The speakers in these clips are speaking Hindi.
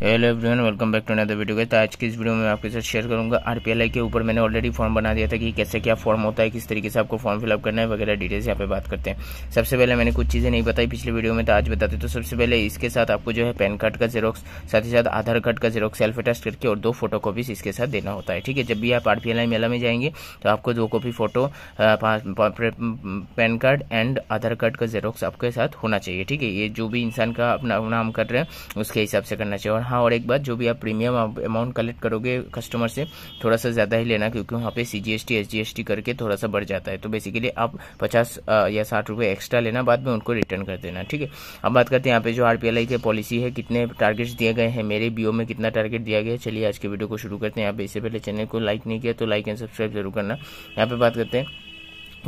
hello everyone welcome back to another video के तो आज की इस वीडियो में आपके साथ शेयर करूंगा आरपीएलआई के ऊपर मैंने ऑलरेडी फॉर्म बना दिया था कि कैसे क्या फॉर्म होता है किस तरीके से आपको फॉर्म फिलअप करना है वगैरह डिटेल्स यहाँ पे बात करते हैं सबसे पहले मैंने कुछ चीज़ें नहीं बताई पिछले वीडियो में तो आज बताते तो सबसे पहले इसके साथ आपको जो है पैन कार्ड का जेरोक्स साथ ही साथ आधार कार्ड का जेरोक्स सेल्फ अटेस्ट करके और दो फोटो कॉपीज इसके साथ देना होता है ठीक है जब भी आप आरपीएलआई मेला में जाएंगे तो आपको दो copy photo PAN card and Aadhaar card का जेरोक्स आपके साथ होना चाहिए ठीक है ये जो भी इंसान का अपना नाम कर रहे हैं उसके हिसाब से करना चाहिए हाँ और एक बात जो भी आप प्रीमियम अमाउंट कलेक्ट करोगे कस्टमर से थोड़ा सा ज़्यादा ही लेना क्योंकि वहाँ पे C G S T S G S T करके थोड़ा सा बढ़ जाता है तो बेसिकली आप पचास या साठ रुपये एक्स्ट्रा लेना बाद में उनको रिटर्न कर देना ठीक है अब बात करते हैं यहाँ पे जो आर पी की पॉलिसी है कितने टारगेट्स दिए गए हैं मेरे बीओ में कितना टारगेट दिया गया है चलिए आज के वीडियो को शुरू करते हैं यहाँ पे इससे पहले चैनल को लाइक नहीं किया तो लाइक एंड सब्सक्राइब जरूर करना यहाँ पे बात करते हैं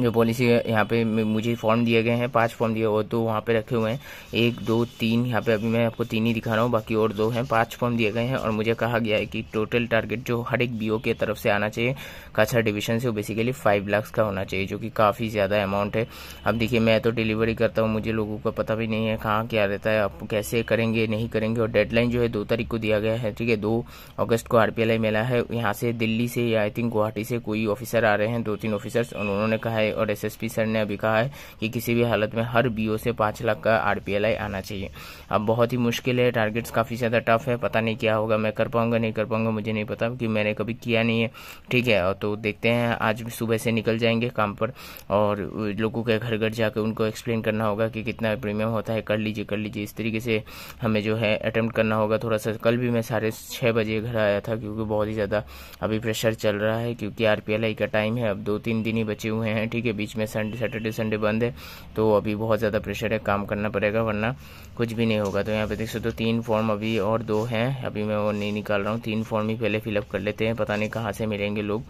जो पॉलिसी है यहाँ पे मुझे फॉर्म दिए गए हैं पांच फॉर्म दिए और दो वहाँ पे रखे हुए हैं एक दो तीन यहाँ पे अभी मैं आपको तीन ही दिखा रहा हूँ बाकी और दो हैं पांच फॉर्म दिए गए हैं और मुझे कहा गया है कि टोटल टारगेट जो हर एक बीओ के तरफ से आना चाहिए काछा डिवीजन से वो बेसिकली फाइव लाख का होना चाहिए जो कि काफ़ी ज़्यादा अमाउंट है अब देखिए मैं तो डिलीवरी करता हूँ मुझे लोगों का पता भी नहीं है कहाँ क्या रहता है आप कैसे करेंगे नहीं करेंगे और डेडलाइन जो है दो तारीख को दिया गया है ठीक है दो अगस्त को आर मिला है यहाँ से दिल्ली से या आई थिंक गुवाहाटी से कोई ऑफिसर आ रहे हैं दो तीन ऑफिसर्स उन्होंने कहा है और एसएसपी सर ने अभी कहा है कि किसी भी हालत में हर बीओ से पांच लाख का आरपीएलआई आना चाहिए अब बहुत ही मुश्किल है टारगेट्स काफ़ी ज़्यादा टफ है पता नहीं क्या होगा मैं कर पाऊंगा नहीं कर पाऊंगा मुझे नहीं पता कि मैंने कभी किया नहीं है ठीक है तो देखते हैं आज सुबह से निकल जाएंगे काम पर और लोगों के घर घर जाकर उनको एक्सप्लेन करना होगा कि कितना प्रीमियम होता है कर लीजिए कर लीजिए इस तरीके से हमें जो है अटेम्प्ट करना होगा थोड़ा सा कल भी मैं साढ़े छह बजे घर आया था क्योंकि बहुत ही ज़्यादा अभी प्रेशर चल रहा है क्योंकि आरपीएलआई का टाइम है अब दो तीन दिन ही बचे हुए हैं ठीक है बीच में संडे सैटरडे संडे बंद है तो अभी बहुत ज़्यादा प्रेशर है काम करना पड़ेगा वरना कुछ भी नहीं होगा तो यहाँ पे देख सकते हो तो तीन फॉर्म अभी और दो हैं अभी मैं वो नहीं निकाल रहा हूँ तीन फॉर्म ही पहले फिलअप कर लेते हैं पता नहीं कहाँ से मिलेंगे लोग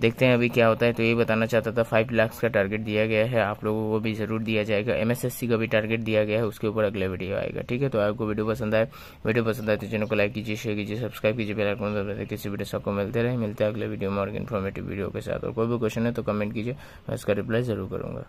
देखते हैं अभी क्या होता है तो ये बताना चाहता था फाइव लाख का टारगेट दिया गया है आप लोगों को भी जरूर दिया जाएगा एमएसएससी का भी टारगेट दिया गया है उसके ऊपर अगले वीडियो आएगा ठीक है तो आपको वीडियो पसंद आए वीडियो पसंद आए तो चैनल को लाइक कीजिए शेयर कीजिए सब्सक्राइब कीजिए बेल आइकन किसी वीडियो सबको मिलते रहे मिलते हैं अगले वीडियो में और इन्फॉर्मेटिव वीडियो के साथ और कोई भी क्वेश्चन है तो कमेंट कीजिए मैं इसका रिप्लाई जरूर करूँगा